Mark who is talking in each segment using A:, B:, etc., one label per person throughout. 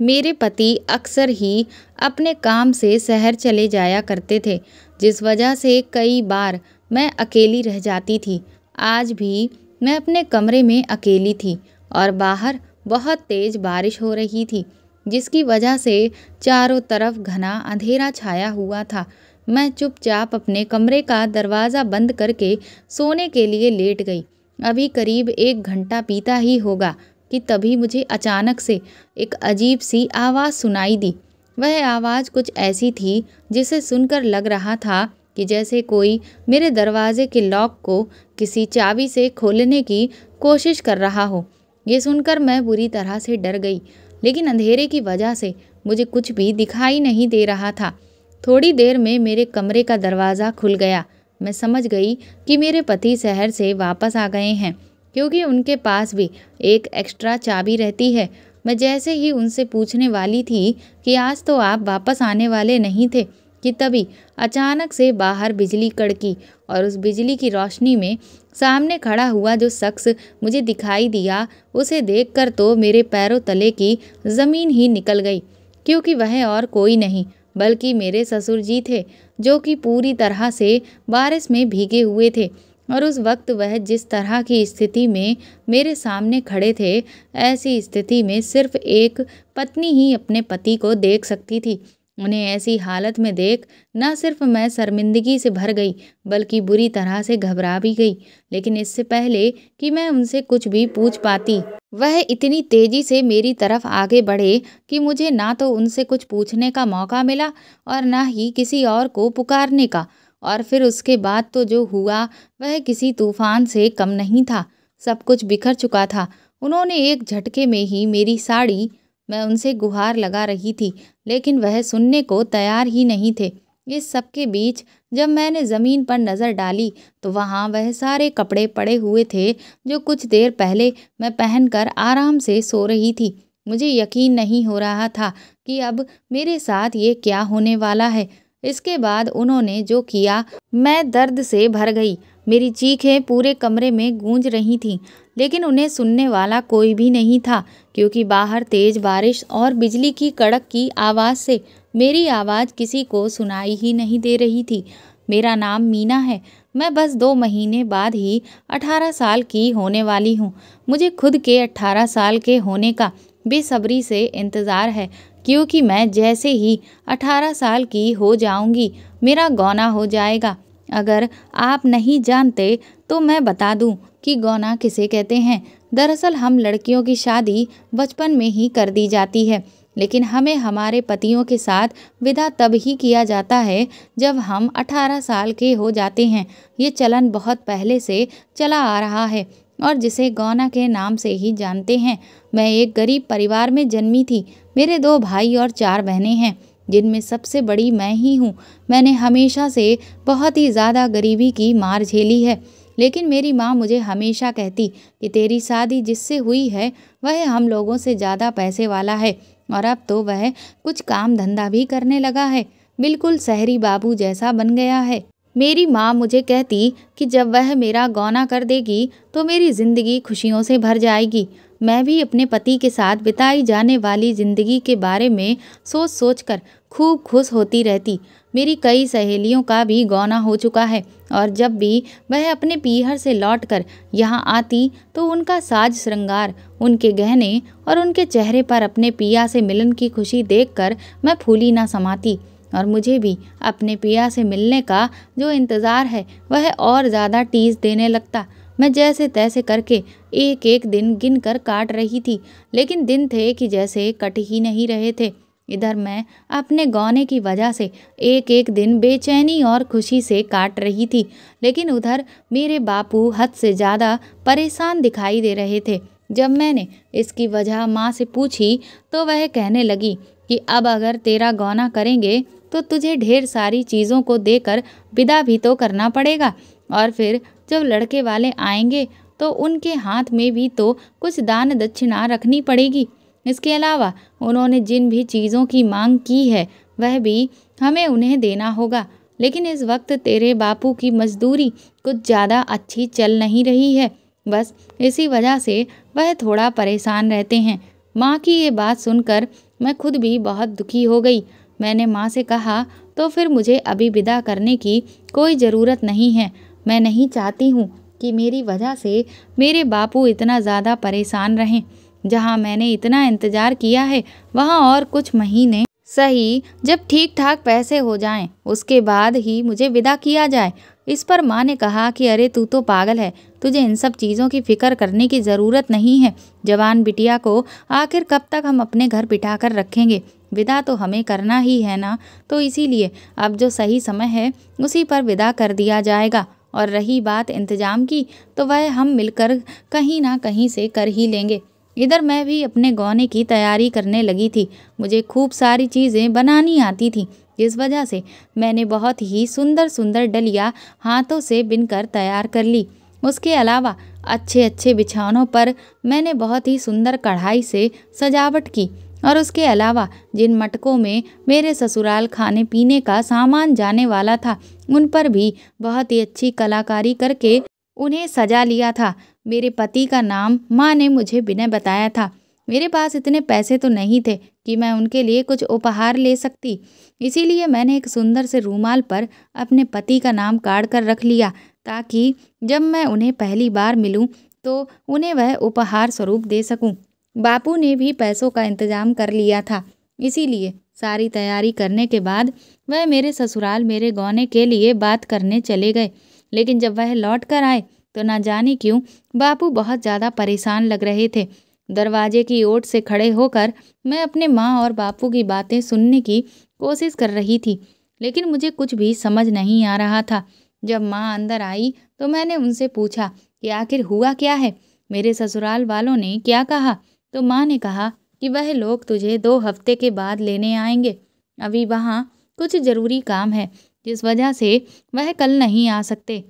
A: मेरे पति अक्सर ही अपने काम से शहर चले जाया करते थे जिस वजह से कई बार मैं अकेली रह जाती थी आज भी मैं अपने कमरे में अकेली थी और बाहर बहुत तेज़ बारिश हो रही थी जिसकी वजह से चारों तरफ घना अंधेरा छाया हुआ था मैं चुपचाप अपने कमरे का दरवाज़ा बंद करके सोने के लिए लेट गई अभी करीब एक घंटा पीता ही होगा कि तभी मुझे अचानक से एक अजीब सी आवाज़ सुनाई दी वह आवाज़ कुछ ऐसी थी जिसे सुनकर लग रहा था कि जैसे कोई मेरे दरवाजे के लॉक को किसी चाबी से खोलने की कोशिश कर रहा हो ये सुनकर मैं बुरी तरह से डर गई लेकिन अंधेरे की वजह से मुझे कुछ भी दिखाई नहीं दे रहा था थोड़ी देर में मेरे कमरे का दरवाज़ा खुल गया मैं समझ गई कि मेरे पति शहर से वापस आ गए हैं क्योंकि उनके पास भी एक एक्स्ट्रा चाबी रहती है मैं जैसे ही उनसे पूछने वाली थी कि आज तो आप वापस आने वाले नहीं थे कि तभी अचानक से बाहर बिजली कड़की और उस बिजली की रोशनी में सामने खड़ा हुआ जो शख्स मुझे दिखाई दिया उसे देखकर तो मेरे पैरों तले की ज़मीन ही निकल गई क्योंकि वह और कोई नहीं बल्कि मेरे ससुर जी थे जो कि पूरी तरह से बारिश में भीगे हुए थे और उस वक्त वह जिस तरह की स्थिति में मेरे सामने खड़े थे ऐसी स्थिति में सिर्फ एक पत्नी ही अपने पति को देख सकती थी उन्हें ऐसी हालत में देख न सिर्फ मैं शर्मिंदगी से भर गई बल्कि बुरी तरह से घबरा भी गई लेकिन इससे पहले कि मैं उनसे कुछ भी पूछ पाती वह इतनी तेजी से मेरी तरफ आगे बढ़े कि मुझे ना तो उनसे कुछ पूछने का मौका मिला और ना ही किसी और को पुकारने का और फिर उसके बाद तो जो हुआ वह किसी तूफ़ान से कम नहीं था सब कुछ बिखर चुका था उन्होंने एक झटके में ही मेरी साड़ी मैं उनसे गुहार लगा रही थी लेकिन वह सुनने को तैयार ही नहीं थे इस सब के बीच जब मैंने ज़मीन पर नज़र डाली तो वहाँ वह सारे कपड़े पड़े हुए थे जो कुछ देर पहले मैं पहनकर आराम से सो रही थी मुझे यकीन नहीं हो रहा था कि अब मेरे साथ ये क्या होने वाला है इसके बाद उन्होंने जो किया मैं दर्द से भर गई मेरी चीखें पूरे कमरे में गूंज रही थीं लेकिन उन्हें सुनने वाला कोई भी नहीं था क्योंकि बाहर तेज़ बारिश और बिजली की कड़क की आवाज़ से मेरी आवाज़ किसी को सुनाई ही नहीं दे रही थी मेरा नाम मीना है मैं बस दो महीने बाद ही अठारह साल की होने वाली हूँ मुझे खुद के अठारह साल के होने का बेसब्री से इंतज़ार है क्योंकि मैं जैसे ही अठारह साल की हो जाऊंगी मेरा गौना हो जाएगा अगर आप नहीं जानते तो मैं बता दूं कि गौना किसे कहते हैं दरअसल हम लड़कियों की शादी बचपन में ही कर दी जाती है लेकिन हमें हमारे पतियों के साथ विदा तब ही किया जाता है जब हम 18 साल के हो जाते हैं ये चलन बहुत पहले से चला आ रहा है और जिसे गौना के नाम से ही जानते हैं मैं एक गरीब परिवार में जन्मी थी मेरे दो भाई और चार बहनें हैं जिनमें सबसे बड़ी मैं ही हूँ मैंने हमेशा से बहुत ही ज़्यादा गरीबी की मार झेली है लेकिन मेरी माँ मुझे हमेशा कहती कि तेरी शादी जिससे हुई है वह हम लोगों से ज़्यादा पैसे वाला है और अब तो वह कुछ काम धंधा भी करने लगा है बिल्कुल शहरी बाबू जैसा बन गया है मेरी माँ मुझे कहती कि जब वह मेरा गौना कर देगी तो मेरी ज़िंदगी खुशियों से भर जाएगी मैं भी अपने पति के साथ बिताई जाने वाली ज़िंदगी के बारे में सोच सोच कर खूब खुश होती रहती मेरी कई सहेलियों का भी गौना हो चुका है और जब भी वह अपने पीहर से लौट कर यहाँ आती तो उनका साज श्रृंगार उनके गहने और उनके चेहरे पर अपने पिया से मिलन की खुशी देखकर मैं फूली ना समाती और मुझे भी अपने पिया से मिलने का जो इंतज़ार है वह और ज़्यादा टीस देने लगता मैं जैसे तैसे करके एक एक दिन गिन कर काट रही थी लेकिन दिन थे कि जैसे कट ही नहीं रहे थे इधर मैं अपने गौने की वजह से एक एक दिन बेचैनी और खुशी से काट रही थी लेकिन उधर मेरे बापू हद से ज़्यादा परेशान दिखाई दे रहे थे जब मैंने इसकी वजह माँ से पूछी तो वह कहने लगी कि अब अगर तेरा गौना करेंगे तो तुझे ढेर सारी चीज़ों को देकर विदा भी तो करना पड़ेगा और फिर जब लड़के वाले आएंगे तो उनके हाथ में भी तो कुछ दान दक्षिणा रखनी पड़ेगी इसके अलावा उन्होंने जिन भी चीज़ों की मांग की है वह भी हमें उन्हें देना होगा लेकिन इस वक्त तेरे बापू की मजदूरी कुछ ज़्यादा अच्छी चल नहीं रही है बस इसी वजह से वह थोड़ा परेशान रहते हैं माँ की ये बात सुनकर मैं खुद भी बहुत दुखी हो गई मैंने माँ से कहा तो फिर मुझे अभी विदा करने की कोई ज़रूरत नहीं है मैं नहीं चाहती हूँ कि मेरी वजह से मेरे बापू इतना ज़्यादा परेशान रहें जहाँ मैंने इतना इंतज़ार किया है वहाँ और कुछ महीने सही जब ठीक ठाक पैसे हो जाएं उसके बाद ही मुझे विदा किया जाए इस पर माँ ने कहा कि अरे तू तो पागल है तुझे इन सब चीज़ों की फ़िक्र करने की ज़रूरत नहीं है जवान बिटिया को आखिर कब तक हम अपने घर बिठा कर रखेंगे विदा तो हमें करना ही है ना तो इसीलिए अब जो सही समय है उसी पर विदा कर दिया जाएगा और रही बात इंतज़ाम की तो वह हम मिलकर कहीं ना कहीं से कर ही लेंगे इधर मैं भी अपने गौने की तैयारी करने लगी थी मुझे खूब सारी चीज़ें बनानी आती थी जिस वजह से मैंने बहुत ही सुंदर सुंदर डलिया हाथों से बिनकर तैयार कर ली उसके अलावा अच्छे अच्छे बिछानों पर मैंने बहुत ही सुंदर कढ़ाई से सजावट की और उसके अलावा जिन मटकों में मेरे ससुराल खाने पीने का सामान जाने वाला था उन पर भी बहुत ही अच्छी कलाकारी करके उन्हें सजा लिया था मेरे पति का नाम माँ ने मुझे बिना बताया था मेरे पास इतने पैसे तो नहीं थे कि मैं उनके लिए कुछ उपहार ले सकती इसीलिए मैंने एक सुंदर से रूमाल पर अपने पति का नाम काट कर रख लिया ताकि जब मैं उन्हें पहली बार मिलूं तो उन्हें वह उपहार स्वरूप दे सकूं। बापू ने भी पैसों का इंतजाम कर लिया था इसीलिए सारी तैयारी करने के बाद वह मेरे ससुराल मेरे गौने के लिए बात करने चले गए लेकिन जब वह लौट कर आए तो ना जाने क्यों बापू बहुत ज़्यादा परेशान लग रहे थे दरवाजे की ओट से खड़े होकर मैं अपने माँ और बापू की बातें सुनने की कोशिश कर रही थी लेकिन मुझे कुछ भी समझ नहीं आ रहा था जब माँ अंदर आई तो मैंने उनसे पूछा कि आखिर हुआ क्या है मेरे ससुराल वालों ने क्या कहा तो माँ ने कहा कि वह लोग तुझे दो हफ्ते के बाद लेने आएंगे अभी वहाँ कुछ ज़रूरी काम है जिस वजह से वह कल नहीं आ सकते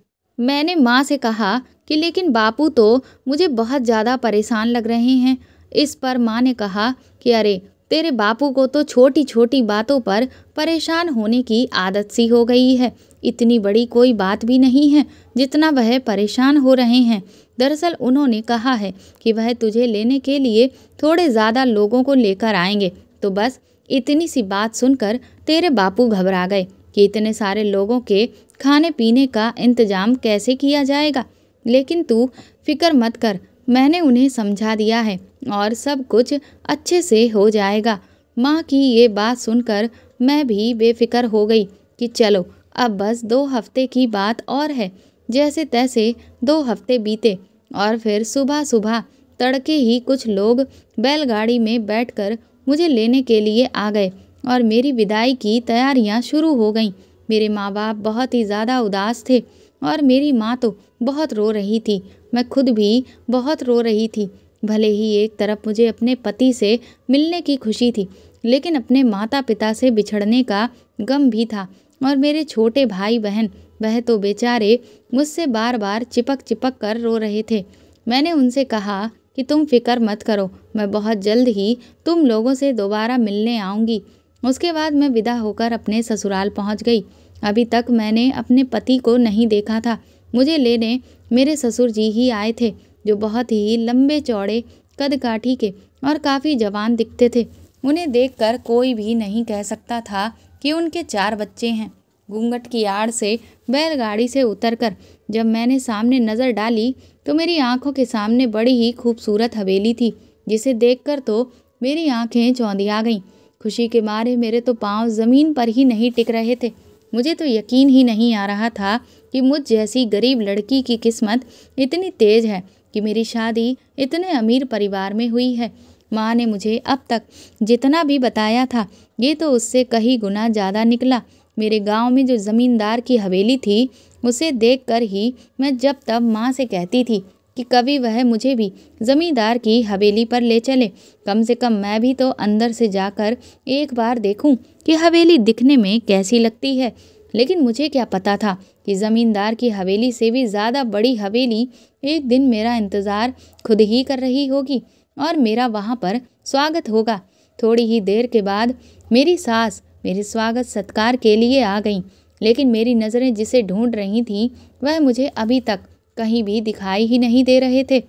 A: मैंने माँ से कहा कि लेकिन बापू तो मुझे बहुत ज़्यादा परेशान लग रहे हैं इस पर माँ ने कहा कि अरे तेरे बापू को तो छोटी छोटी बातों पर परेशान होने की आदत सी हो गई है इतनी बड़ी कोई बात भी नहीं है जितना वह परेशान हो रहे हैं दरअसल उन्होंने कहा है कि वह तुझे लेने के लिए थोड़े ज़्यादा लोगों को लेकर आएंगे तो बस इतनी सी बात सुनकर तेरे बापू घबरा गए कि इतने सारे लोगों के खाने पीने का इंतजाम कैसे किया जाएगा लेकिन तू फिक्र मत कर मैंने उन्हें समझा दिया है और सब कुछ अच्छे से हो जाएगा माँ की ये बात सुनकर मैं भी बेफिक्र हो गई कि चलो अब बस दो हफ्ते की बात और है जैसे तैसे दो हफ्ते बीते और फिर सुबह सुबह तड़के ही कुछ लोग बैलगाड़ी में बैठकर मुझे लेने के लिए आ गए और मेरी विदाई की तैयारियां शुरू हो गईं मेरे माँ बाप बहुत ही ज़्यादा उदास थे और मेरी माँ तो बहुत रो रही थी मैं खुद भी बहुत रो रही थी भले ही एक तरफ मुझे अपने पति से मिलने की खुशी थी लेकिन अपने माता पिता से बिछड़ने का गम भी था और मेरे छोटे भाई बहन वह तो बेचारे मुझसे बार बार चिपक चिपक कर रो रहे थे मैंने उनसे कहा कि तुम फिक्र मत करो मैं बहुत जल्द ही तुम लोगों से दोबारा मिलने आऊँगी उसके बाद मैं विदा होकर अपने ससुराल पहुँच गई अभी तक मैंने अपने पति को नहीं देखा था मुझे लेने मेरे ससुर जी ही आए थे जो बहुत ही लंबे चौड़े कद काठी के और काफ़ी जवान दिखते थे उन्हें देखकर कोई भी नहीं कह सकता था कि उनके चार बच्चे हैं घूंघट की आड़ से बैलगाड़ी से उतरकर जब मैंने सामने नज़र डाली तो मेरी आंखों के सामने बड़ी ही खूबसूरत हवेली थी जिसे देखकर तो मेरी आंखें चौंधिया गईं खुशी के मारे मेरे तो पांव ज़मीन पर ही नहीं टिक रहे थे मुझे तो यकीन ही नहीं आ रहा था कि मुझ जैसी गरीब लड़की की किस्मत इतनी तेज़ है कि मेरी शादी इतने अमीर परिवार में हुई है माँ ने मुझे अब तक जितना भी बताया था ये तो उससे कहीं गुना ज़्यादा निकला मेरे गांव में जो ज़मींदार की हवेली थी उसे देखकर ही मैं जब तब माँ से कहती थी कि कभी वह मुझे भी ज़मींदार की हवेली पर ले चले कम से कम मैं भी तो अंदर से जाकर एक बार देखूं कि हवेली दिखने में कैसी लगती है लेकिन मुझे क्या पता था कि ज़मींदार की हवेली से भी ज़्यादा बड़ी हवेली एक दिन मेरा इंतज़ार खुद ही कर रही होगी और मेरा वहाँ पर स्वागत होगा थोड़ी ही देर के बाद मेरी सास मेरे स्वागत सत्कार के लिए आ गईं लेकिन मेरी नज़रें जिसे ढूंढ रही थीं वह मुझे अभी तक कहीं भी दिखाई ही नहीं दे रहे थे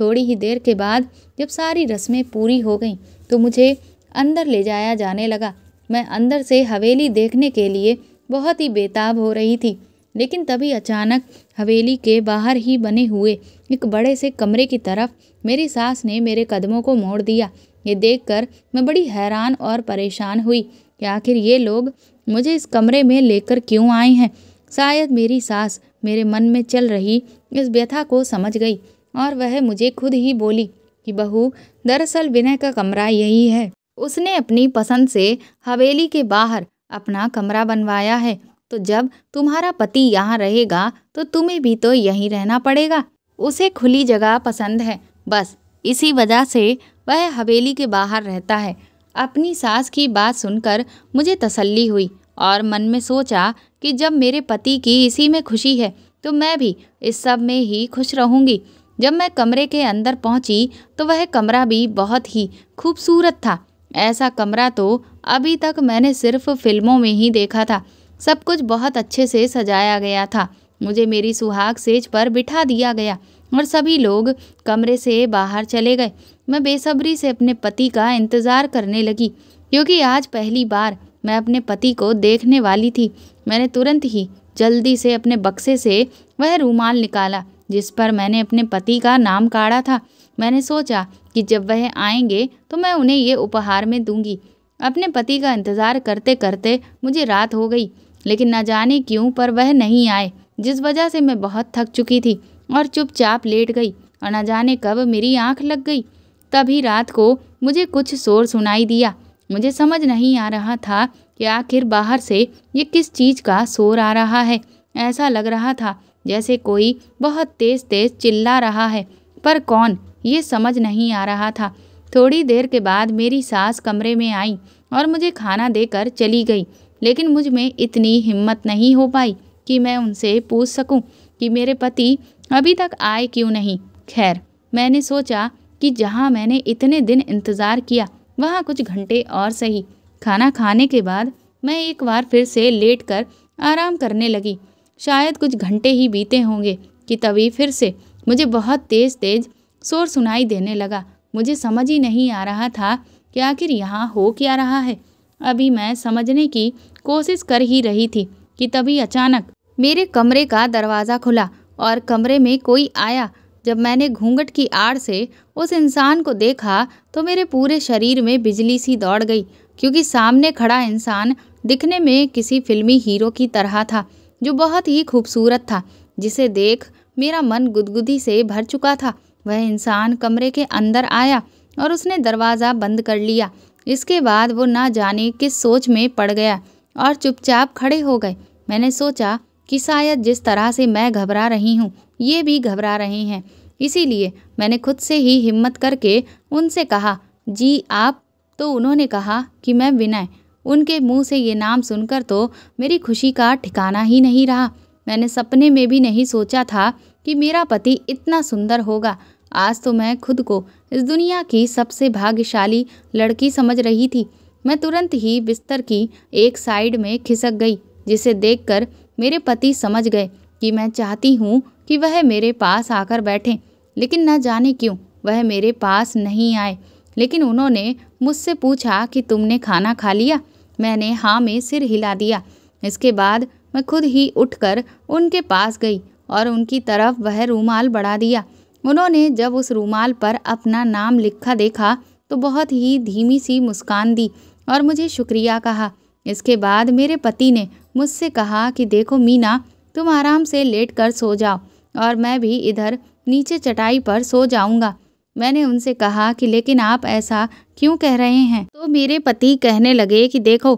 A: थोड़ी ही देर के बाद जब सारी रस्में पूरी हो गईं तो मुझे अंदर ले जाया जाने लगा मैं अंदर से हवेली देखने के लिए बहुत ही बेताब हो रही थी लेकिन तभी अचानक हवेली के बाहर ही बने हुए एक बड़े से कमरे की तरफ मेरी सास ने मेरे कदमों को मोड़ दिया ये देखकर मैं बड़ी हैरान और परेशान हुई कि आखिर ये लोग मुझे इस कमरे में लेकर क्यों आए हैं शायद मेरी सास मेरे मन में चल रही इस व्यथा को समझ गई और वह मुझे खुद ही बोली कि बहू दरअसल विनय का कमरा यही है उसने अपनी पसंद से हवेली के बाहर अपना कमरा बनवाया है तो जब तुम्हारा पति यहाँ रहेगा तो तुम्हें भी तो यहीं रहना पड़ेगा उसे खुली जगह पसंद है बस इसी वजह से वह हवेली के बाहर रहता है अपनी सास की बात सुनकर मुझे तसल्ली हुई और मन में सोचा कि जब मेरे पति की इसी में खुशी है तो मैं भी इस सब में ही खुश रहूँगी जब मैं कमरे के अंदर पहुँची तो वह कमरा भी बहुत ही खूबसूरत था ऐसा कमरा तो अभी तक मैंने सिर्फ फिल्मों में ही देखा था सब कुछ बहुत अच्छे से सजाया गया था मुझे मेरी सुहाग सेज पर बिठा दिया गया और सभी लोग कमरे से बाहर चले गए मैं बेसब्री से अपने पति का इंतज़ार करने लगी क्योंकि आज पहली बार मैं अपने पति को देखने वाली थी मैंने तुरंत ही जल्दी से अपने बक्से से वह रूमाल निकाला जिस पर मैंने अपने पति का नाम काढ़ा था मैंने सोचा कि जब वह आएंगे तो मैं उन्हें ये उपहार में दूंगी अपने पति का इंतज़ार करते करते मुझे रात हो गई लेकिन न जाने क्यों पर वह नहीं आए जिस वजह से मैं बहुत थक चुकी थी और चुपचाप लेट गई और न जाने कब मेरी आँख लग गई तभी रात को मुझे कुछ शोर सुनाई दिया मुझे समझ नहीं आ रहा था कि आखिर बाहर से ये किस चीज़ का शोर आ रहा है ऐसा लग रहा था जैसे कोई बहुत तेज़ तेज़ चिल्ला रहा है पर कौन ये समझ नहीं आ रहा था थोड़ी देर के बाद मेरी सास कमरे में आई और मुझे खाना देकर चली गई लेकिन मुझ में इतनी हिम्मत नहीं हो पाई कि मैं उनसे पूछ सकूं कि मेरे पति अभी तक आए क्यों नहीं खैर मैंने सोचा कि जहाँ मैंने इतने दिन इंतज़ार किया वहाँ कुछ घंटे और सही खाना खाने के बाद मैं एक बार फिर से लेट कर आराम करने लगी शायद कुछ घंटे ही बीते होंगे कि तभी फिर से मुझे बहुत तेज़ तेज़ शोर सुनाई देने लगा मुझे समझ ही नहीं आ रहा था कि आखिर यहाँ हो क्या रहा है अभी मैं समझने की कोशिश कर ही रही थी कि तभी अचानक मेरे कमरे का दरवाज़ा खुला और कमरे में कोई आया जब मैंने घूंघट की आड़ से उस इंसान को देखा तो मेरे पूरे शरीर में बिजली सी दौड़ गई क्योंकि सामने खड़ा इंसान दिखने में किसी फिल्मी हीरो की तरह था जो बहुत ही खूबसूरत था जिसे देख मेरा मन गुदगुदी से भर चुका था वह इंसान कमरे के अंदर आया और उसने दरवाज़ा बंद कर लिया इसके बाद वो ना जाने किस सोच में पड़ गया और चुपचाप खड़े हो गए मैंने सोचा कि शायद जिस तरह से मैं घबरा रही हूँ ये भी घबरा रहे हैं इसीलिए मैंने खुद से ही हिम्मत करके उनसे कहा जी आप तो उन्होंने कहा कि मैं विनय उनके मुंह से ये नाम सुनकर तो मेरी खुशी का ठिकाना ही नहीं रहा मैंने सपने में भी नहीं सोचा था कि मेरा पति इतना सुंदर होगा आज तो मैं खुद को इस दुनिया की सबसे भाग्यशाली लड़की समझ रही थी मैं तुरंत ही बिस्तर की एक साइड में खिसक गई जिसे देखकर मेरे पति समझ गए कि मैं चाहती हूँ कि वह मेरे पास आकर बैठें लेकिन न जाने क्यों वह मेरे पास नहीं आए लेकिन उन्होंने मुझसे पूछा कि तुमने खाना खा लिया मैंने हाँ में सिर हिला दिया इसके बाद मैं खुद ही उठकर उनके पास गई और उनकी तरफ वह रूमाल बढ़ा दिया उन्होंने जब उस रूमाल पर अपना नाम लिखा देखा तो बहुत ही धीमी सी मुस्कान दी और मुझे शुक्रिया कहा इसके बाद मेरे पति ने मुझसे कहा कि देखो मीना तुम आराम से लेट कर सो जाओ और मैं भी इधर नीचे चटाई पर सो जाऊंगा मैंने उनसे कहा कि लेकिन आप ऐसा क्यों कह रहे हैं तो मेरे पति कहने लगे कि देखो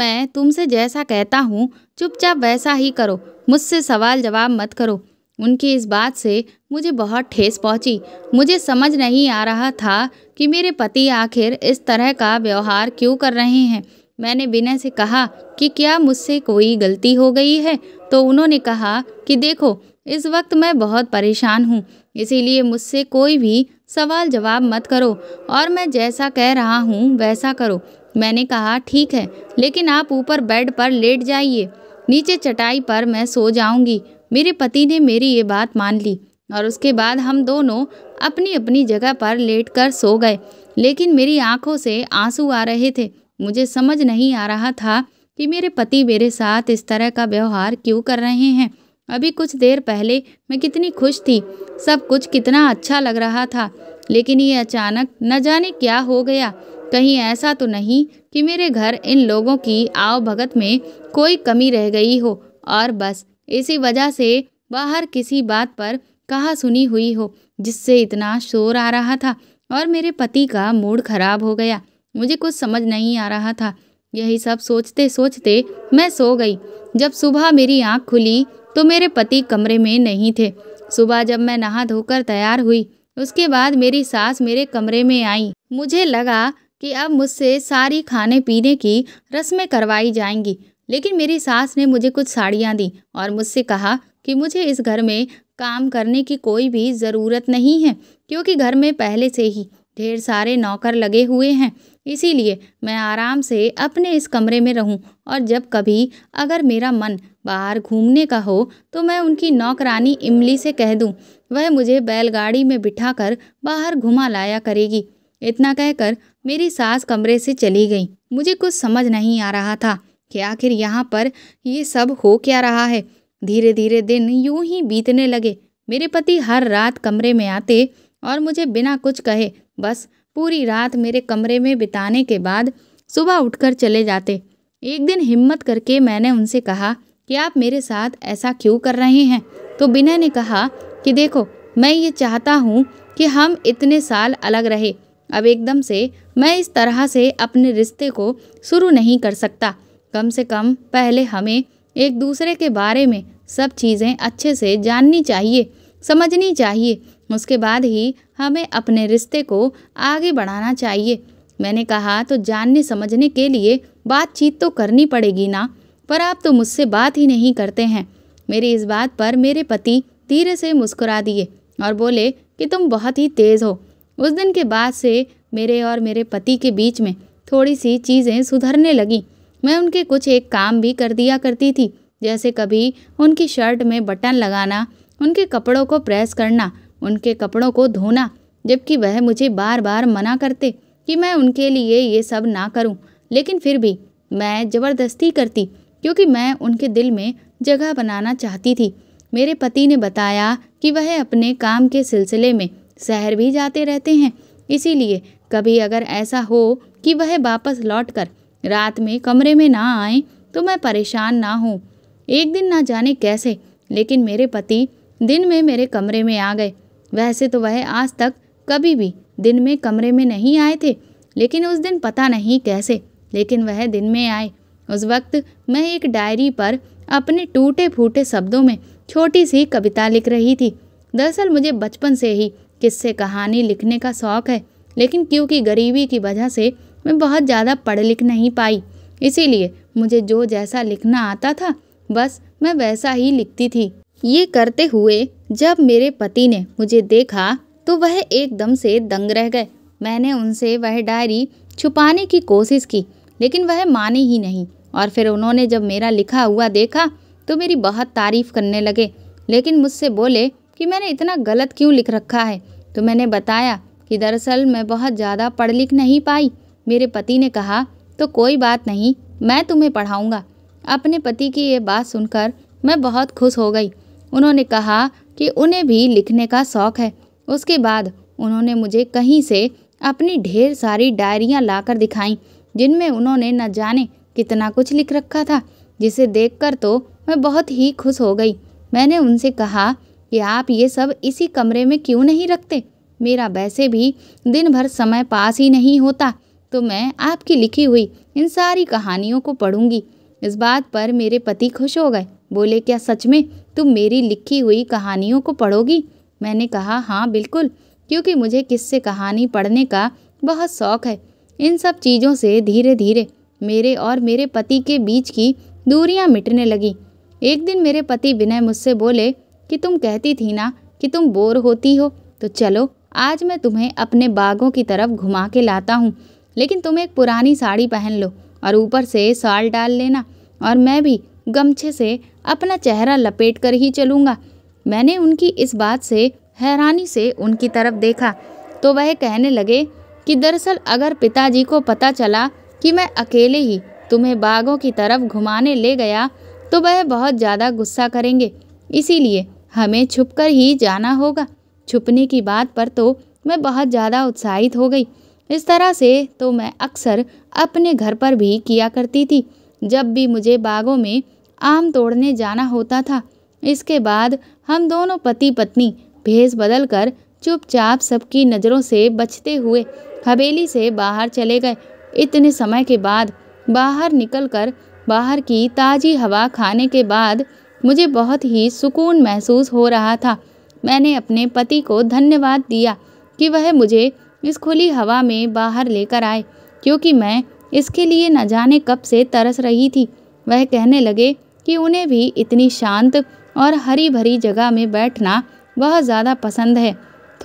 A: मैं तुमसे जैसा कहता हूँ चुपचाप वैसा ही करो मुझसे सवाल जवाब मत करो उनकी इस बात से मुझे बहुत ठेस पहुंची मुझे समझ नहीं आ रहा था कि मेरे पति आखिर इस तरह का व्यवहार क्यों कर रहे हैं मैंने विनय से कहा कि क्या मुझसे कोई गलती हो गई है तो उन्होंने कहा कि देखो इस वक्त मैं बहुत परेशान हूँ इसीलिए मुझसे कोई भी सवाल जवाब मत करो और मैं जैसा कह रहा हूँ वैसा करो मैंने कहा ठीक है लेकिन आप ऊपर बेड पर लेट जाइए नीचे चटाई पर मैं सो जाऊँगी मेरे पति ने मेरी ये बात मान ली और उसके बाद हम दोनों अपनी अपनी जगह पर लेट कर सो गए लेकिन मेरी आंखों से आंसू आ रहे थे मुझे समझ नहीं आ रहा था कि मेरे पति मेरे साथ इस तरह का व्यवहार क्यों कर रहे हैं अभी कुछ देर पहले मैं कितनी खुश थी सब कुछ कितना अच्छा लग रहा था लेकिन ये अचानक न जाने क्या हो गया कहीं ऐसा तो नहीं कि मेरे घर इन लोगों की आवभगत में कोई कमी रह गई हो और बस इसी वजह से बाहर किसी बात पर कहा सुनी हुई हो जिससे इतना शोर आ रहा था और मेरे पति का मूड खराब हो गया मुझे कुछ समझ नहीं आ रहा था यही सब सोचते सोचते मैं सो गई जब सुबह मेरी आँख खुली तो मेरे पति कमरे में नहीं थे सुबह जब मैं नहा धोकर तैयार हुई उसके बाद मेरी सास मेरे कमरे में आई मुझे लगा कि अब मुझसे सारी खाने पीने की रस्में करवाई जाएंगी लेकिन मेरी सास ने मुझे कुछ साड़ियाँ दी और मुझसे कहा कि मुझे इस घर में काम करने की कोई भी ज़रूरत नहीं है क्योंकि घर में पहले से ही ढेर सारे नौकर लगे हुए हैं इसीलिए मैं आराम से अपने इस कमरे में रहूं और जब कभी अगर मेरा मन बाहर घूमने का हो तो मैं उनकी नौकरानी इमली से कह दूं वह मुझे बैलगाड़ी में बिठाकर बाहर घुमा लाया करेगी इतना कहकर मेरी सास कमरे से चली गई मुझे कुछ समझ नहीं आ रहा था कि आखिर यहाँ पर ये सब हो क्या रहा है धीरे धीरे दिन यूं ही बीतने लगे मेरे पति हर रात कमरे में आते और मुझे बिना कुछ कहे बस पूरी रात मेरे कमरे में बिताने के बाद सुबह उठकर चले जाते एक दिन हिम्मत करके मैंने उनसे कहा कि आप मेरे साथ ऐसा क्यों कर रहे हैं तो बिना ने कहा कि देखो मैं ये चाहता हूँ कि हम इतने साल अलग रहे अब एकदम से मैं इस तरह से अपने रिश्ते को शुरू नहीं कर सकता कम से कम पहले हमें एक दूसरे के बारे में सब चीज़ें अच्छे से जाननी चाहिए समझनी चाहिए उसके बाद ही हमें अपने रिश्ते को आगे बढ़ाना चाहिए मैंने कहा तो जानने समझने के लिए बातचीत तो करनी पड़ेगी ना पर आप तो मुझसे बात ही नहीं करते हैं मेरी इस बात पर मेरे पति धीरे से मुस्कुरा दिए और बोले कि तुम बहुत ही तेज़ हो उस दिन के बाद से मेरे और मेरे पति के बीच में थोड़ी सी चीज़ें सुधरने लगी मैं उनके कुछ एक काम भी कर दिया करती थी जैसे कभी उनकी शर्ट में बटन लगाना उनके कपड़ों को प्रेस करना उनके कपड़ों को धोना जबकि वह मुझे बार बार मना करते कि मैं उनके लिए ये सब ना करूं लेकिन फिर भी मैं ज़बरदस्ती करती क्योंकि मैं उनके दिल में जगह बनाना चाहती थी मेरे पति ने बताया कि वह अपने काम के सिलसिले में शहर भी जाते रहते हैं इसीलिए कभी अगर ऐसा हो कि वह वापस लौट कर रात में कमरे में ना आए तो मैं परेशान ना हूँ एक दिन ना जाने कैसे लेकिन मेरे पति दिन में मेरे कमरे में आ गए वैसे तो वह आज तक कभी भी दिन में कमरे में नहीं आए थे लेकिन उस दिन पता नहीं कैसे लेकिन वह दिन में आए उस वक्त मैं एक डायरी पर अपने टूटे फूटे शब्दों में छोटी सी कविता लिख रही थी दरअसल मुझे बचपन से ही किस्से कहानी लिखने का शौक़ है लेकिन क्योंकि गरीबी की वजह से मैं बहुत ज़्यादा पढ़ लिख नहीं पाई इसीलिए मुझे जो जैसा लिखना आता था बस मैं वैसा ही लिखती थी ये करते हुए जब मेरे पति ने मुझे देखा तो वह एकदम से दंग रह गए मैंने उनसे वह डायरी छुपाने की कोशिश की लेकिन वह माने ही नहीं और फिर उन्होंने जब मेरा लिखा हुआ देखा तो मेरी बहुत तारीफ़ करने लगे लेकिन मुझसे बोले कि मैंने इतना गलत क्यों लिख रखा है तो मैंने बताया कि दरअसल मैं बहुत ज़्यादा पढ़ लिख नहीं पाई मेरे पति ने कहा तो कोई बात नहीं मैं तुम्हें पढ़ाऊँगा अपने पति की ये बात सुनकर मैं बहुत खुश हो गई उन्होंने कहा कि उन्हें भी लिखने का शौक़ है उसके बाद उन्होंने मुझे कहीं से अपनी ढेर सारी डायरियाँ लाकर दिखाई जिनमें उन्होंने न जाने कितना कुछ लिख रखा था जिसे देखकर तो मैं बहुत ही खुश हो गई मैंने उनसे कहा कि आप ये सब इसी कमरे में क्यों नहीं रखते मेरा वैसे भी दिन भर समय पास ही नहीं होता तो मैं आपकी लिखी हुई इन सारी कहानियों को पढ़ूंगी इस बात पर मेरे पति खुश हो गए बोले क्या सच में तुम मेरी लिखी हुई कहानियों को पढ़ोगी मैंने कहा हाँ बिल्कुल क्योंकि मुझे किससे कहानी पढ़ने का बहुत शौक है इन सब चीज़ों से धीरे धीरे मेरे और मेरे पति के बीच की दूरियां मिटने लगी एक दिन मेरे पति विनय मुझसे बोले कि तुम कहती थी ना कि तुम बोर होती हो तो चलो आज मैं तुम्हें अपने बागों की तरफ घुमा के लाता हूँ लेकिन तुम एक पुरानी साड़ी पहन लो और ऊपर से साल डाल लेना और मैं भी गमछे से अपना चेहरा लपेट कर ही चलूँगा मैंने उनकी इस बात से हैरानी से उनकी तरफ देखा तो वह कहने लगे कि दरअसल अगर पिताजी को पता चला कि मैं अकेले ही तुम्हें बागों की तरफ घुमाने ले गया तो वह बहुत ज़्यादा गुस्सा करेंगे इसीलिए हमें छुप कर ही जाना होगा छुपने की बात पर तो मैं बहुत ज़्यादा उत्साहित हो गई इस तरह से तो मैं अक्सर अपने घर पर भी किया करती थी जब भी मुझे बागों में आम तोड़ने जाना होता था इसके बाद हम दोनों पति पत्नी भेस बदल कर चुपचाप सबकी नज़रों से बचते हुए हवेली से बाहर चले गए इतने समय के बाद बाहर निकलकर बाहर की ताज़ी हवा खाने के बाद मुझे बहुत ही सुकून महसूस हो रहा था मैंने अपने पति को धन्यवाद दिया कि वह मुझे इस खुली हवा में बाहर लेकर आए क्योंकि मैं इसके लिए न जाने कब से तरस रही थी वह कहने लगे कि उन्हें भी इतनी शांत और हरी भरी जगह में बैठना बहुत ज़्यादा पसंद है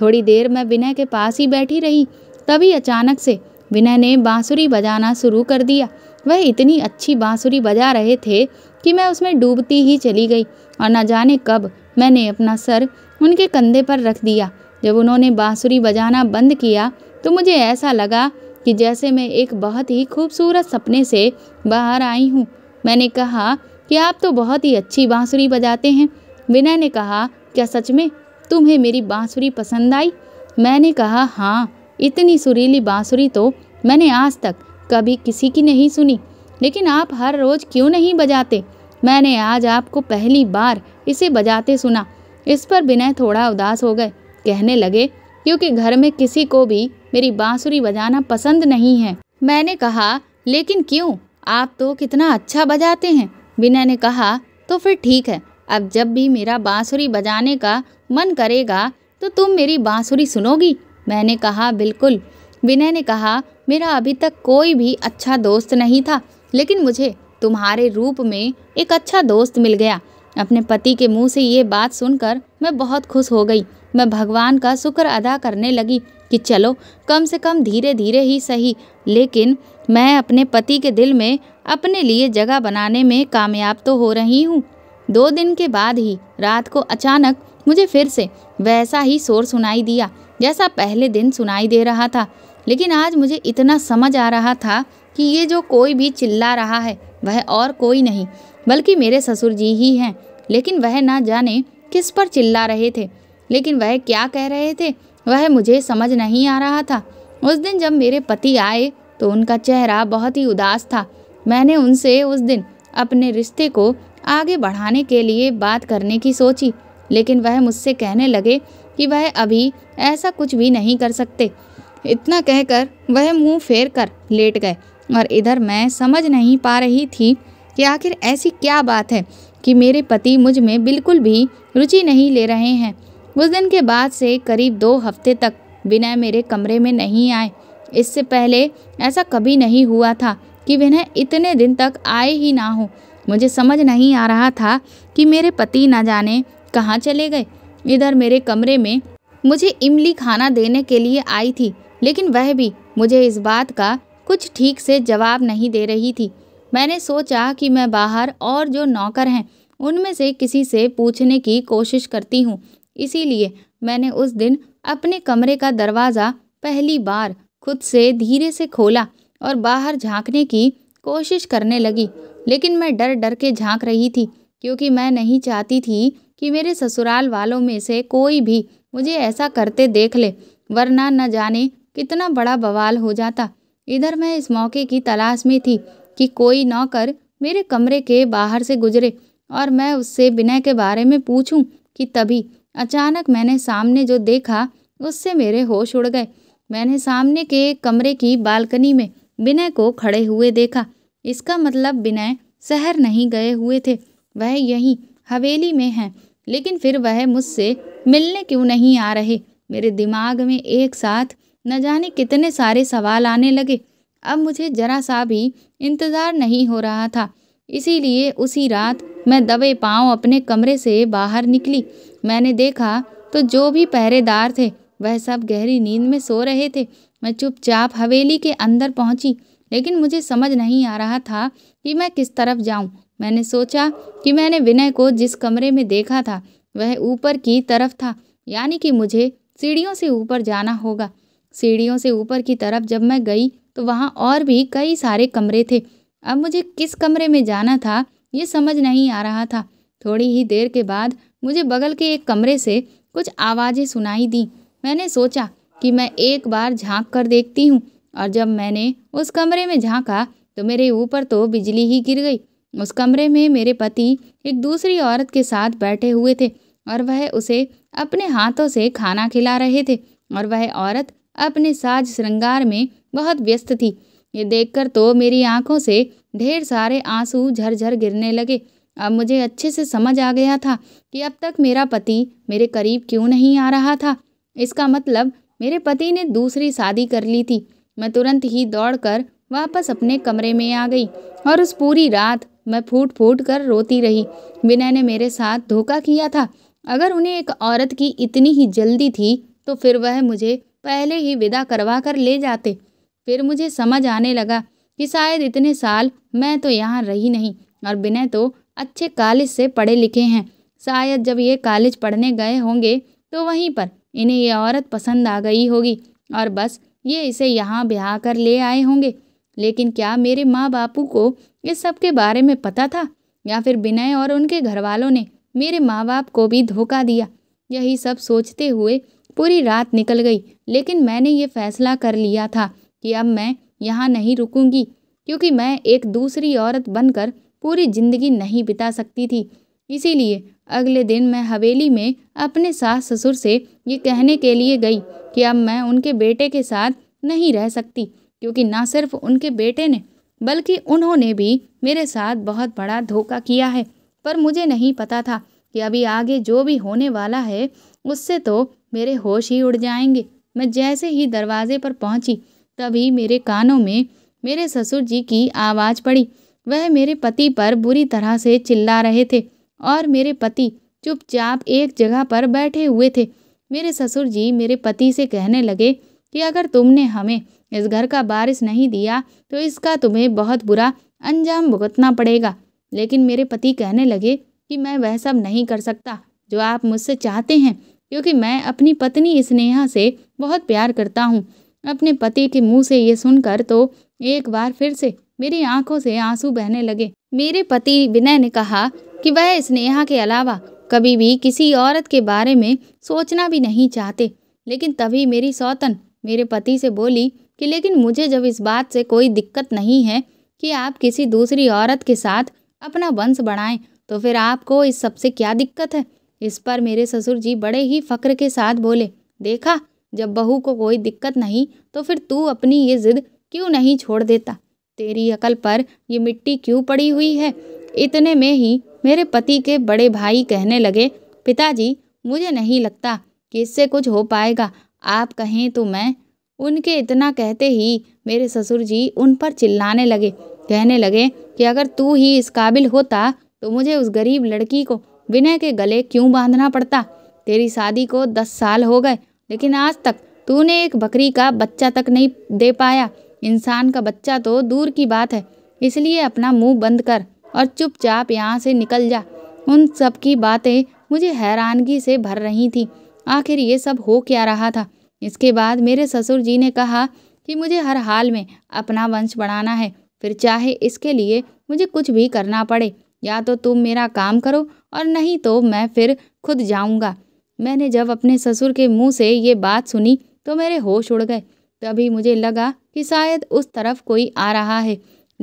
A: थोड़ी देर मैं विनय के पास ही बैठी रही तभी अचानक से विनय ने बांसुरी बजाना शुरू कर दिया वह इतनी अच्छी बांसुरी बजा रहे थे कि मैं उसमें डूबती ही चली गई और न जाने कब मैंने अपना सर उनके कंधे पर रख दिया जब उन्होंने बांसुरी बजाना बंद किया तो मुझे ऐसा लगा कि जैसे मैं एक बहुत ही खूबसूरत सपने से बाहर आई हूँ मैंने कहा कि आप तो बहुत ही अच्छी बांसुरी बजाते हैं विनय ने कहा क्या सच में तुम्हें मेरी बांसुरी पसंद आई मैंने कहा हाँ इतनी सुरीली बांसुरी तो मैंने आज तक कभी किसी की नहीं सुनी लेकिन आप हर रोज़ क्यों नहीं बजाते मैंने आज आपको पहली बार इसे बजाते सुना इस पर विनय थोड़ा उदास हो गए कहने लगे क्योंकि घर में किसी को भी मेरी बाँसुरी बजाना पसंद नहीं है मैंने कहा लेकिन क्यों आप तो कितना अच्छा बजाते हैं बिना ने कहा तो फिर ठीक है अब जब भी मेरा बाँसुरी बजाने का मन करेगा तो तुम मेरी बाँसुरी सुनोगी मैंने कहा बिल्कुल विनय ने कहा मेरा अभी तक कोई भी अच्छा दोस्त नहीं था लेकिन मुझे तुम्हारे रूप में एक अच्छा दोस्त मिल गया अपने पति के मुंह से ये बात सुनकर मैं बहुत खुश हो गई मैं भगवान का शुक्र अदा करने लगी कि चलो कम से कम धीरे धीरे ही सही लेकिन मैं अपने पति के दिल में अपने लिए जगह बनाने में कामयाब तो हो रही हूँ दो दिन के बाद ही रात को अचानक मुझे फिर से वैसा ही शोर सुनाई दिया जैसा पहले दिन सुनाई दे रहा था लेकिन आज मुझे इतना समझ आ रहा था कि ये जो कोई भी चिल्ला रहा है वह और कोई नहीं बल्कि मेरे ससुर जी ही हैं लेकिन वह ना जाने किस पर चिल्ला रहे थे लेकिन वह क्या कह रहे थे वह मुझे समझ नहीं आ रहा था उस दिन जब मेरे पति आए तो उनका चेहरा बहुत ही उदास था मैंने उनसे उस दिन अपने रिश्ते को आगे बढ़ाने के लिए बात करने की सोची लेकिन वह मुझसे कहने लगे कि वह अभी ऐसा कुछ भी नहीं कर सकते इतना कहकर वह मुंह फेर कर लेट गए और इधर मैं समझ नहीं पा रही थी कि आखिर ऐसी क्या बात है कि मेरे पति मुझ में बिल्कुल भी रुचि नहीं ले रहे हैं उस दिन के बाद से करीब दो हफ्ते तक विनय मेरे कमरे में नहीं आए इससे पहले ऐसा कभी नहीं हुआ था कि विनय इतने दिन तक आए ही ना हो मुझे समझ नहीं आ रहा था कि मेरे पति ना जाने कहाँ चले गए इधर मेरे कमरे में मुझे इमली खाना देने के लिए आई थी लेकिन वह भी मुझे इस बात का कुछ ठीक से जवाब नहीं दे रही थी मैंने सोचा कि मैं बाहर और जो नौकर हैं उनमें से किसी से पूछने की कोशिश करती हूँ इसीलिए मैंने उस दिन अपने कमरे का दरवाज़ा पहली बार खुद से धीरे से खोला और बाहर झांकने की कोशिश करने लगी लेकिन मैं डर डर के झांक रही थी क्योंकि मैं नहीं चाहती थी कि मेरे ससुराल वालों में से कोई भी मुझे ऐसा करते देख ले वरना न जाने कितना बड़ा बवाल हो जाता इधर मैं इस मौके की तलाश में थी कि कोई नौकर मेरे कमरे के बाहर से गुजरे और मैं उससे विनय के बारे में पूछूं कि तभी अचानक मैंने सामने जो देखा उससे मेरे होश उड़ गए मैंने सामने के कमरे की बालकनी में विनय को खड़े हुए देखा इसका मतलब विनय शहर नहीं गए हुए थे वह यहीं हवेली में हैं लेकिन फिर वह मुझसे मिलने क्यों नहीं आ रहे मेरे दिमाग में एक साथ न जाने कितने सारे सवाल आने लगे अब मुझे जरा सा भी इंतज़ार नहीं हो रहा था इसीलिए उसी रात मैं दबे पांव अपने कमरे से बाहर निकली मैंने देखा तो जो भी पहरेदार थे वह सब गहरी नींद में सो रहे थे मैं चुपचाप हवेली के अंदर पहुंची लेकिन मुझे समझ नहीं आ रहा था कि मैं किस तरफ जाऊं मैंने सोचा कि मैंने विनय को जिस कमरे में देखा था वह ऊपर की तरफ था यानी कि मुझे सीढ़ियों से ऊपर जाना होगा सीढ़ियों से ऊपर की तरफ जब मैं गई तो वहाँ और भी कई सारे कमरे थे अब मुझे किस कमरे में जाना था ये समझ नहीं आ रहा था थोड़ी ही देर के बाद मुझे बगल के एक कमरे से कुछ आवाज़ें सुनाई दी मैंने सोचा कि मैं एक बार झांक कर देखती हूँ और जब मैंने उस कमरे में झांका तो मेरे ऊपर तो बिजली ही गिर गई उस कमरे में मेरे पति एक दूसरी औरत के साथ बैठे हुए थे और वह उसे अपने हाथों से खाना खिला रहे थे और वह औरत अपने साज श्रृंगार में बहुत व्यस्त थी ये देखकर तो मेरी आंखों से ढेर सारे आंसू झरझर गिरने लगे अब मुझे अच्छे से समझ आ गया था कि अब तक मेरा पति मेरे करीब क्यों नहीं आ रहा था इसका मतलब मेरे पति ने दूसरी शादी कर ली थी मैं तुरंत ही दौड़कर वापस अपने कमरे में आ गई और उस पूरी रात मैं फूट फूट कर रोती रही विनय ने मेरे साथ धोखा किया था अगर उन्हें एक औरत की इतनी ही जल्दी थी तो फिर वह मुझे पहले ही विदा करवा कर ले जाते फिर मुझे समझ आने लगा कि शायद इतने साल मैं तो यहाँ रही नहीं और विनय तो अच्छे कॉलेज से पढ़े लिखे हैं शायद जब ये कॉलेज पढ़ने गए होंगे तो वहीं पर इन्हें ये औरत पसंद आ गई होगी और बस ये इसे यहाँ ब्याह कर ले आए होंगे लेकिन क्या मेरे माँ बापू को इस सब के बारे में पता था या फिर विनय और उनके घर वालों ने मेरे माँ बाप को भी धोखा दिया यही सब सोचते हुए पूरी रात निकल गई लेकिन मैंने ये फैसला कर लिया था कि अब मैं यहाँ नहीं रुकूंगी क्योंकि मैं एक दूसरी औरत बनकर पूरी ज़िंदगी नहीं बिता सकती थी इसीलिए अगले दिन मैं हवेली में अपने सास ससुर से ये कहने के लिए गई कि अब मैं उनके बेटे के साथ नहीं रह सकती क्योंकि ना सिर्फ उनके बेटे ने बल्कि उन्होंने भी मेरे साथ बहुत बड़ा धोखा किया है पर मुझे नहीं पता था कि अभी आगे जो भी होने वाला है उससे तो मेरे होश ही उड़ जाएंगे मैं जैसे ही दरवाजे पर पहुंची तभी मेरे कानों में मेरे ससुर जी की आवाज़ पड़ी वह मेरे पति पर बुरी तरह से चिल्ला रहे थे और मेरे पति चुपचाप एक जगह पर बैठे हुए थे मेरे ससुर जी मेरे पति से कहने लगे कि अगर तुमने हमें इस घर का बारिश नहीं दिया तो इसका तुम्हें बहुत बुरा अंजाम भुगतना पड़ेगा लेकिन मेरे पति कहने लगे कि मैं वह सब नहीं कर सकता जो आप मुझसे चाहते हैं क्योंकि मैं अपनी पत्नी स्नेहा से बहुत प्यार करता हूँ अपने पति के मुंह से ये सुनकर तो एक बार फिर से मेरी आंखों से आंसू बहने लगे मेरे पति विनय ने कहा कि वह स्नेहा के अलावा कभी भी किसी औरत के बारे में सोचना भी नहीं चाहते लेकिन तभी मेरी सौतन मेरे पति से बोली कि लेकिन मुझे जब इस बात से कोई दिक्कत नहीं है कि आप किसी दूसरी औरत के साथ अपना वंश बढ़ाएं तो फिर आपको इस सबसे क्या दिक्कत है इस पर मेरे ससुर जी बड़े ही फ़क्र के साथ बोले देखा जब बहू को कोई दिक्कत नहीं तो फिर तू अपनी ये ज़िद क्यों नहीं छोड़ देता तेरी अकल पर ये मिट्टी क्यों पड़ी हुई है इतने में ही मेरे पति के बड़े भाई कहने लगे पिताजी मुझे नहीं लगता कि इससे कुछ हो पाएगा आप कहें तो मैं उनके इतना कहते ही मेरे ससुर जी उन पर चिल्लाने लगे कहने लगे कि अगर तू ही इस काबिल होता तो मुझे उस गरीब लड़की को विनय के गले क्यों बांधना पड़ता तेरी शादी को दस साल हो गए लेकिन आज तक तूने एक बकरी का बच्चा तक नहीं दे पाया इंसान का बच्चा तो दूर की बात है इसलिए अपना मुंह बंद कर और चुपचाप यहाँ से निकल जा उन सब की बातें मुझे हैरानगी से भर रही थी आखिर ये सब हो क्या रहा था इसके बाद मेरे ससुर जी ने कहा कि मुझे हर हाल में अपना वंश बढ़ाना है फिर चाहे इसके लिए मुझे कुछ भी करना पड़े या तो तुम मेरा काम करो और नहीं तो मैं फिर खुद जाऊंगा मैंने जब अपने ससुर के मुंह से ये बात सुनी तो मेरे होश उड़ गए तभी मुझे लगा कि शायद उस तरफ कोई आ रहा है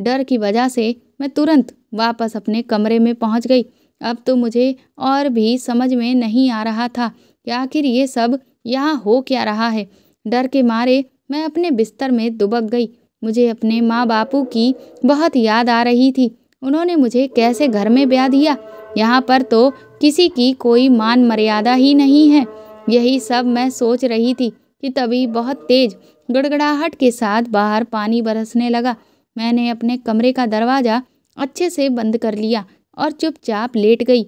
A: डर की वजह से मैं तुरंत वापस अपने कमरे में पहुंच गई अब तो मुझे और भी समझ में नहीं आ रहा था कि आखिर ये सब यहाँ हो क्या रहा है डर के मारे मैं अपने बिस्तर में दुबक गई मुझे अपने माँ बापू की बहुत याद आ रही थी उन्होंने मुझे कैसे घर में ब्याह दिया यहाँ पर तो किसी की कोई मान मर्यादा ही नहीं है यही सब मैं सोच रही थी कि तभी बहुत तेज गड़गड़ाहट के साथ बाहर पानी बरसने लगा मैंने अपने कमरे का दरवाज़ा अच्छे से बंद कर लिया और चुपचाप लेट गई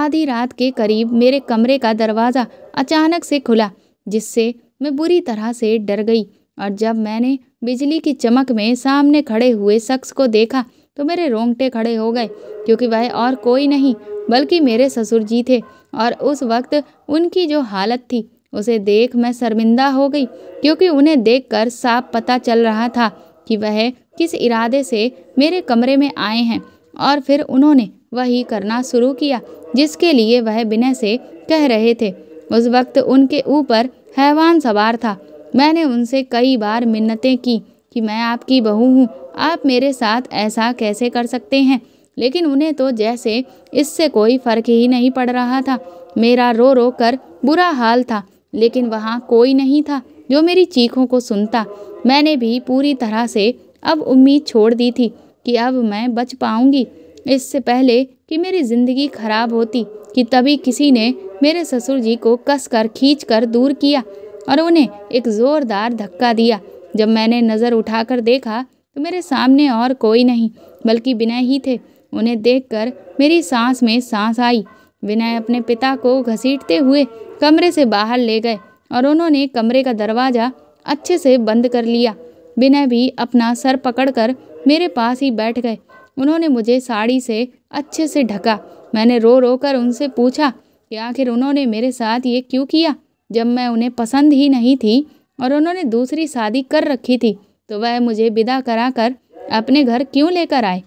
A: आधी रात के करीब मेरे कमरे का दरवाज़ा अचानक से खुला जिससे मैं बुरी तरह से डर गई और जब मैंने बिजली की चमक में सामने खड़े हुए शख्स को देखा तो मेरे रोंगटे खड़े हो गए क्योंकि वह और कोई नहीं बल्कि मेरे ससुर जी थे और उस वक्त उनकी जो हालत थी उसे देख मैं शर्मिंदा हो गई क्योंकि उन्हें देखकर साफ पता चल रहा था कि वह किस इरादे से मेरे कमरे में आए हैं और फिर उन्होंने वही करना शुरू किया जिसके लिए वह विनय से कह रहे थे उस वक्त उनके ऊपर हैवान सवार था मैंने उनसे कई बार मिन्नतें की कि मैं आपकी बहू हूँ आप मेरे साथ ऐसा कैसे कर सकते हैं लेकिन उन्हें तो जैसे इससे कोई फर्क ही नहीं पड़ रहा था मेरा रो रो कर बुरा हाल था लेकिन वहाँ कोई नहीं था जो मेरी चीखों को सुनता मैंने भी पूरी तरह से अब उम्मीद छोड़ दी थी कि अब मैं बच पाऊंगी इससे पहले कि मेरी ज़िंदगी खराब होती कि तभी किसी ने मेरे ससुर जी को कस कर खींच कर दूर किया और उन्हें एक ज़ोरदार धक्का दिया जब मैंने नज़र उठाकर देखा तो मेरे सामने और कोई नहीं बल्कि बिना ही थे उन्हें देखकर मेरी सांस में सांस आई विनय अपने पिता को घसीटते हुए कमरे से बाहर ले गए और उन्होंने कमरे का दरवाज़ा अच्छे से बंद कर लिया विनय भी अपना सर पकड़कर मेरे पास ही बैठ गए उन्होंने मुझे साड़ी से अच्छे से ढका मैंने रो रो कर उनसे पूछा कि आखिर उन्होंने मेरे साथ ये क्यों किया जब मैं उन्हें पसंद ही नहीं थी और उन्होंने दूसरी शादी कर रखी थी तो वह मुझे विदा कराकर अपने घर क्यों लेकर आए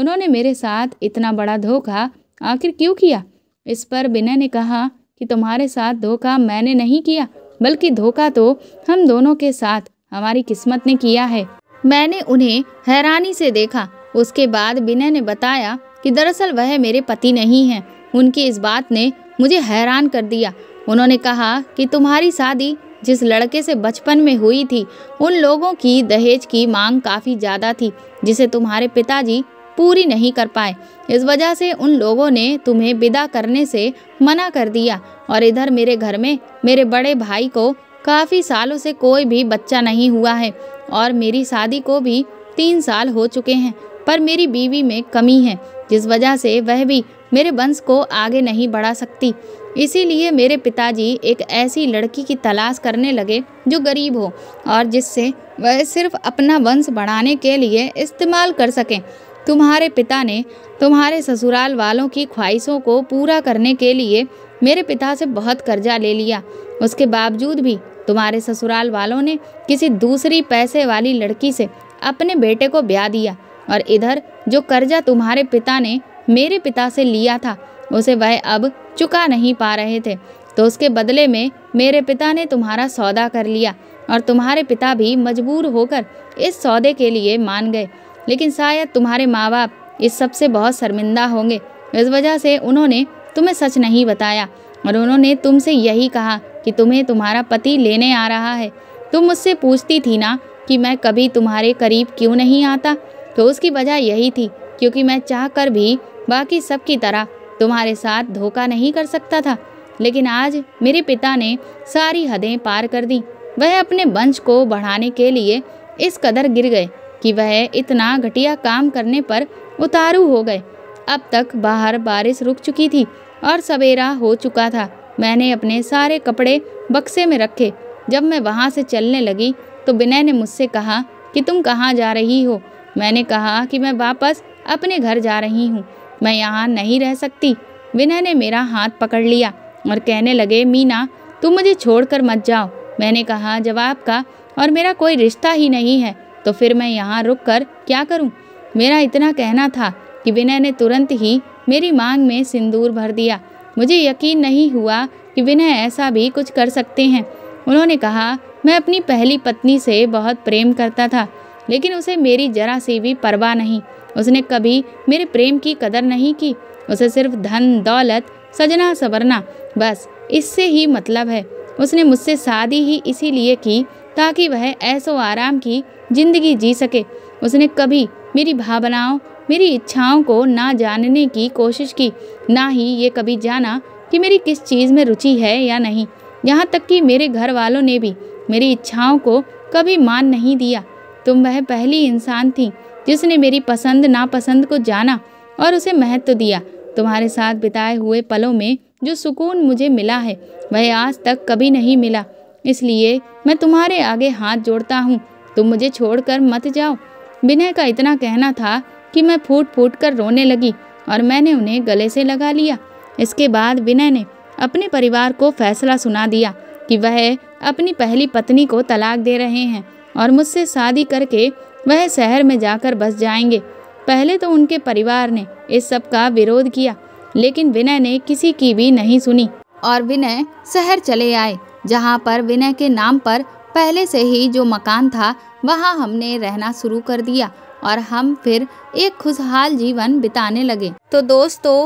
A: उन्होंने मेरे साथ इतना बड़ा धोखा आखिर क्यों किया इस पर बिना ने कहा कि तुम्हारे साथ धोखा मैंने नहीं किया बल्कि धोखा तो हम दोनों के साथ हमारी किस्मत ने किया है मैंने उन्हें हैरानी से देखा उसके बाद बिना ने बताया कि दरअसल वह मेरे पति नहीं हैं उनकी इस बात ने मुझे हैरान कर दिया उन्होंने कहा कि तुम्हारी शादी जिस लड़के से बचपन में हुई थी उन लोगों की दहेज की मांग काफ़ी ज़्यादा थी जिसे तुम्हारे पिताजी पूरी नहीं कर पाए इस वजह से उन लोगों ने तुम्हें विदा करने से मना कर दिया और इधर मेरे घर में मेरे बड़े भाई को काफ़ी सालों से कोई भी बच्चा नहीं हुआ है और मेरी शादी को भी तीन साल हो चुके हैं पर मेरी बीवी में कमी है जिस वजह से वह भी मेरे वंश को आगे नहीं बढ़ा सकती इसीलिए मेरे पिताजी एक ऐसी लड़की की तलाश करने लगे जो गरीब हो और जिससे वह सिर्फ अपना वंश बढ़ाने के लिए इस्तेमाल कर सकें तुम्हारे पिता ने तुम्हारे ससुराल वालों की ख्वाहिशों को पूरा करने के लिए मेरे पिता से बहुत कर्जा ले लिया उसके बावजूद भी तुम्हारे ससुराल वालों ने किसी दूसरी पैसे वाली लड़की से अपने बेटे को ब्याह दिया और इधर जो कर्जा तुम्हारे पिता ने मेरे पिता से लिया था उसे वह अब चुका नहीं पा रहे थे तो उसके बदले में मेरे पिता ने तुम्हारा सौदा कर लिया और तुम्हारे पिता भी मजबूर होकर इस सौदे के लिए मान गए लेकिन शायद तुम्हारे माँ बाप इस सब से बहुत शर्मिंदा होंगे इस वजह से उन्होंने तुम्हें सच नहीं बताया और उन्होंने तुमसे यही कहा कि तुम्हें तुम्हारा पति लेने आ रहा है तुम मुझसे पूछती थी ना कि मैं कभी तुम्हारे करीब क्यों नहीं आता तो उसकी वजह यही थी क्योंकि मैं चाह कर भी बाकी सब की तरह तुम्हारे साथ धोखा नहीं कर सकता था लेकिन आज मेरे पिता ने सारी हदें पार कर दी वह अपने वंश को बढ़ाने के लिए इस कदर गिर गए कि वह इतना घटिया काम करने पर उतारू हो गए अब तक बाहर बारिश रुक चुकी थी और सवेरा हो चुका था मैंने अपने सारे कपड़े बक्से में रखे जब मैं वहाँ से चलने लगी तो विनय ने मुझसे कहा कि तुम कहाँ जा रही हो मैंने कहा कि मैं वापस अपने घर जा रही हूँ मैं यहाँ नहीं रह सकती विनय ने मेरा हाथ पकड़ लिया और कहने लगे मीना तुम मुझे छोड़कर मत जाओ मैंने कहा जवाब का और मेरा कोई रिश्ता ही नहीं है तो फिर मैं यहाँ रुक कर क्या करूँ मेरा इतना कहना था कि विनय ने तुरंत ही मेरी मांग में सिंदूर भर दिया मुझे यकीन नहीं हुआ कि विनय ऐसा भी कुछ कर सकते हैं उन्होंने कहा मैं अपनी पहली पत्नी से बहुत प्रेम करता था लेकिन उसे मेरी जरा सी भी परवाह नहीं उसने कभी मेरे प्रेम की कदर नहीं की उसे सिर्फ धन दौलत सजना सवरना बस इससे ही मतलब है उसने मुझसे शादी ही इसीलिए की ताकि वह ऐसो आराम की जिंदगी जी सके उसने कभी मेरी भावनाओं मेरी इच्छाओं को ना जानने की कोशिश की ना ही ये कभी जाना कि मेरी किस चीज़ में रुचि है या नहीं यहाँ तक कि मेरे घर वालों ने भी मेरी इच्छाओं को कभी मान नहीं दिया तुम वह पहली इंसान थी जिसने मेरी पसंद नापसंद को जाना और उसे महत्व दिया तुम्हारे साथ बिताए हुए पलों में जो सुकून मुझे मिला है वह आज तक कभी नहीं मिला इसलिए मैं तुम्हारे आगे हाथ जोड़ता हूँ तुम मुझे छोड़कर मत जाओ विनय का इतना कहना था कि मैं फूट फूट कर रोने लगी और मैंने उन्हें गले से लगा लिया इसके बाद विनय ने अपने परिवार को फैसला सुना दिया कि वह अपनी पहली पत्नी को तलाक दे रहे हैं और मुझसे शादी करके वह शहर में जाकर बस जाएंगे पहले तो उनके परिवार ने इस सब का विरोध किया लेकिन विनय ने किसी की भी नहीं सुनी और विनय शहर चले आए जहाँ पर विनय के नाम पर पहले से ही जो मकान था वहाँ हमने रहना शुरू कर दिया और हम फिर एक खुशहाल जीवन बिताने लगे तो दोस्तों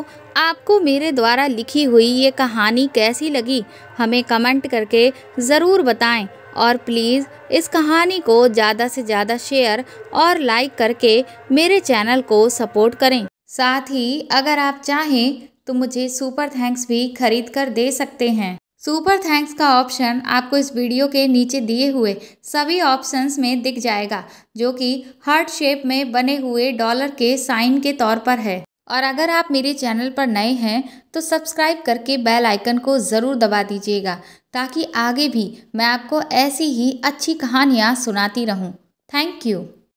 A: आपको मेरे द्वारा लिखी हुई ये कहानी कैसी लगी हमें कमेंट करके ज़रूर बताएं और प्लीज़ इस कहानी को ज़्यादा से ज़्यादा शेयर और लाइक करके मेरे चैनल को सपोर्ट करें साथ ही अगर आप चाहें तो मुझे सुपर थैंक्स भी खरीद कर दे सकते हैं सुपर थैंक्स का ऑप्शन आपको इस वीडियो के नीचे दिए हुए सभी ऑप्शंस में दिख जाएगा जो कि हार्ट शेप में बने हुए डॉलर के साइन के तौर पर है और अगर आप मेरे चैनल पर नए हैं तो सब्सक्राइब करके बेल आइकन को ज़रूर दबा दीजिएगा ताकि आगे भी मैं आपको ऐसी ही अच्छी कहानियाँ सुनाती रहूँ थैंक यू